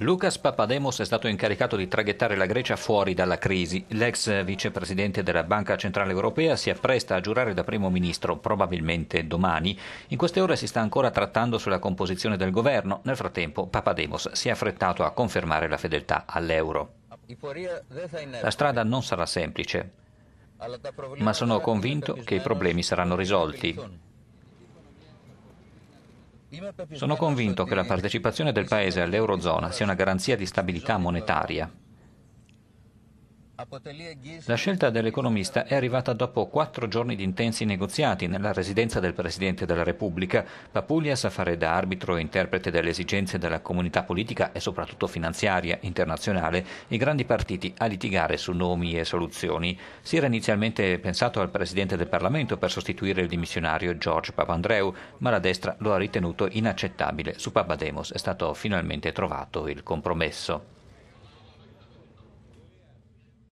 Lucas Papademos è stato incaricato di traghettare la Grecia fuori dalla crisi. L'ex vicepresidente della Banca Centrale Europea si appresta a giurare da primo ministro, probabilmente domani. In queste ore si sta ancora trattando sulla composizione del governo. Nel frattempo Papademos si è affrettato a confermare la fedeltà all'euro. La strada non sarà semplice, ma sono convinto che i problemi saranno risolti. Sono convinto che la partecipazione del Paese all'Eurozona sia una garanzia di stabilità monetaria. La scelta dell'economista è arrivata dopo quattro giorni di intensi negoziati nella residenza del Presidente della Repubblica. Papulias a fare da arbitro e interprete delle esigenze della comunità politica e soprattutto finanziaria internazionale, i grandi partiti a litigare su nomi e soluzioni. Si era inizialmente pensato al Presidente del Parlamento per sostituire il dimissionario George Papandreou, ma la destra lo ha ritenuto inaccettabile. Su Papademos è stato finalmente trovato il compromesso.